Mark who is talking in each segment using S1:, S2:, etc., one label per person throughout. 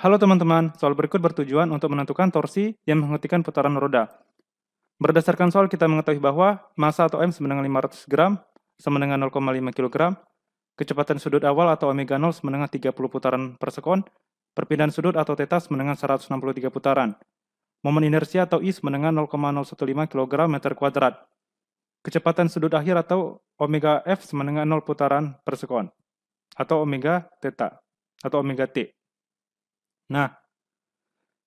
S1: Halo teman-teman, soal berikut bertujuan untuk menentukan torsi yang menghentikan putaran roda. Berdasarkan soal kita mengetahui bahwa massa atau M sama dengan 500 gram sama dengan 0,5 kg, kecepatan sudut awal atau omega 0 sama dengan 30 putaran per sekon, perpindahan sudut atau teta sama dengan 163 putaran. Momen inersia atau I sama dengan 0,015 kg meter kuadrat. Kecepatan sudut akhir atau omega F sama dengan 0 putaran per sekon atau omega teta, atau omega T. Nah,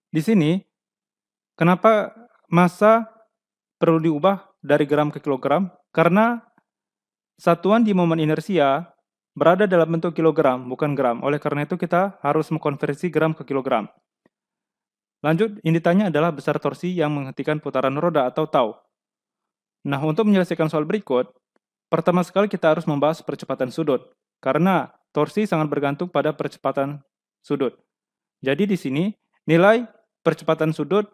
S1: di sini kenapa massa perlu diubah dari gram ke kilogram? Karena satuan di momen inersia berada dalam bentuk kilogram, bukan gram. Oleh karena itu kita harus mengkonversi gram ke kilogram. Lanjut, yang ditanya adalah besar torsi yang menghentikan putaran roda atau tau. Nah, untuk menyelesaikan soal berikut, pertama sekali kita harus membahas percepatan sudut, karena torsi sangat bergantung pada percepatan sudut. Jadi di sini nilai percepatan sudut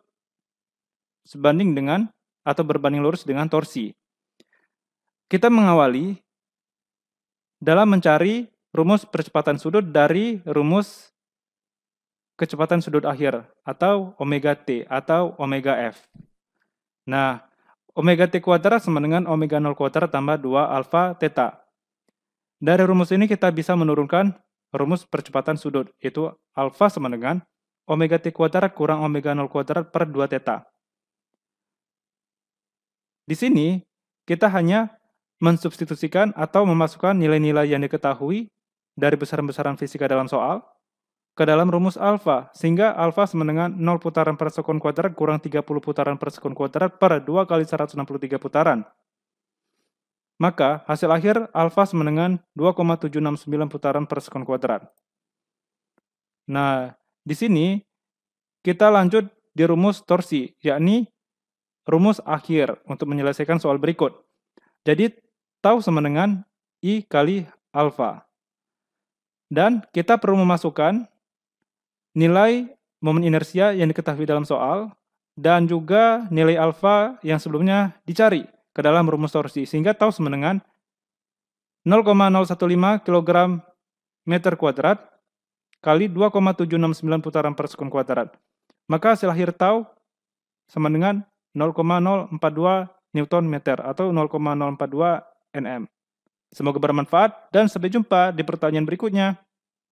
S1: sebanding dengan atau berbanding lurus dengan torsi. Kita mengawali dalam mencari rumus percepatan sudut dari rumus kecepatan sudut akhir atau omega t atau omega f. Nah, omega t kuadrat sama dengan omega 0 kuadrat tambah 2 alfa theta. Dari rumus ini kita bisa menurunkan rumus percepatan sudut, yaitu alfa sama dengan omega t kuadrat kurang omega 0 kuadrat per 2 theta. Di sini, kita hanya mensubstitusikan atau memasukkan nilai-nilai yang diketahui dari besaran-besaran fisika dalam soal ke dalam rumus alfa, sehingga alfa sama dengan 0 putaran per sekon kuadrat kurang 30 putaran per sekon kuadrat per 2 kali 163 putaran. Maka hasil akhir alfa semenengan 2,769 putaran per sekon kuadrat. Nah, di sini kita lanjut di rumus torsi, yakni rumus akhir untuk menyelesaikan soal berikut. Jadi, tau sama dengan I kali alfa. Dan kita perlu memasukkan nilai momen inersia yang diketahui dalam soal dan juga nilai alfa yang sebelumnya dicari ke dalam rumus torsi sehingga tau sama dengan 0,015 kg meter kuadrat kali 2,769 putaran per sekun kuadrat. Maka hasil akhir tau sama dengan 0,042 Newton meter atau 0,042 Nm. Semoga bermanfaat dan sampai jumpa di pertanyaan berikutnya.